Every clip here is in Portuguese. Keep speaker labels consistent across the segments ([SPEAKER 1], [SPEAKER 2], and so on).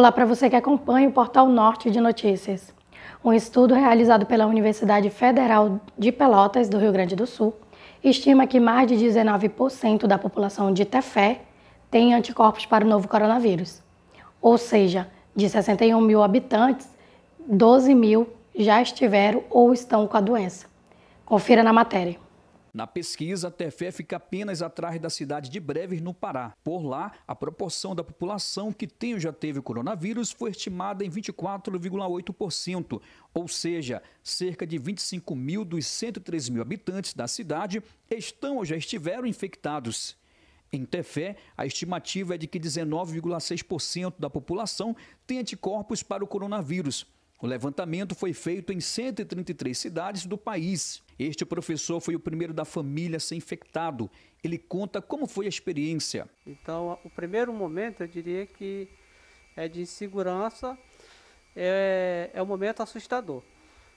[SPEAKER 1] Olá para você que acompanha o Portal Norte de Notícias. Um estudo realizado pela Universidade Federal de Pelotas, do Rio Grande do Sul, estima que mais de 19% da população de Tefé tem anticorpos para o novo coronavírus. Ou seja, de 61 mil habitantes, 12 mil já estiveram ou estão com a doença. Confira na matéria.
[SPEAKER 2] Na pesquisa, Tefé fica apenas atrás da cidade de Breves, no Pará. Por lá, a proporção da população que tem ou já teve o coronavírus foi estimada em 24,8%, ou seja, cerca de 25 mil dos 103 mil habitantes da cidade estão ou já estiveram infectados. Em Tefé, a estimativa é de que 19,6% da população tem anticorpos para o coronavírus. O levantamento foi feito em 133 cidades do país. Este professor foi o primeiro da família a ser infectado. Ele conta como foi a experiência.
[SPEAKER 3] Então, o primeiro momento eu diria que é de insegurança, é, é um momento assustador.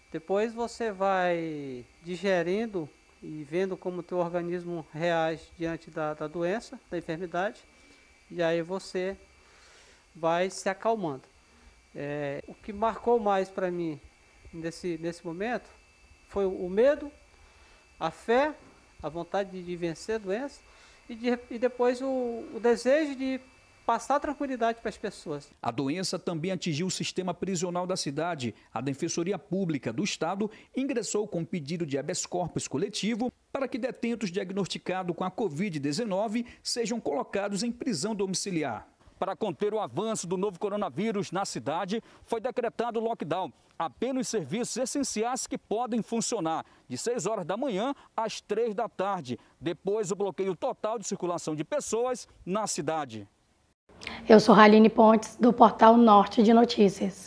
[SPEAKER 3] Depois você vai digerindo e vendo como o teu organismo reage diante da, da doença, da enfermidade, e aí você vai se acalmando. É, o que marcou mais para mim nesse, nesse momento foi o medo, a fé, a vontade de, de vencer a doença e, de, e depois o, o desejo de passar tranquilidade para as pessoas.
[SPEAKER 2] A doença também atingiu o sistema prisional da cidade. A Defensoria Pública do Estado ingressou com pedido de habeas corpus coletivo para que detentos diagnosticados com a Covid-19 sejam colocados em prisão domiciliar. Para conter o avanço do novo coronavírus na cidade, foi decretado lockdown. Apenas serviços essenciais que podem funcionar, de 6 horas da manhã às 3 da tarde. Depois, o bloqueio total de circulação de pessoas na cidade.
[SPEAKER 1] Eu sou Raline Pontes, do Portal Norte de Notícias.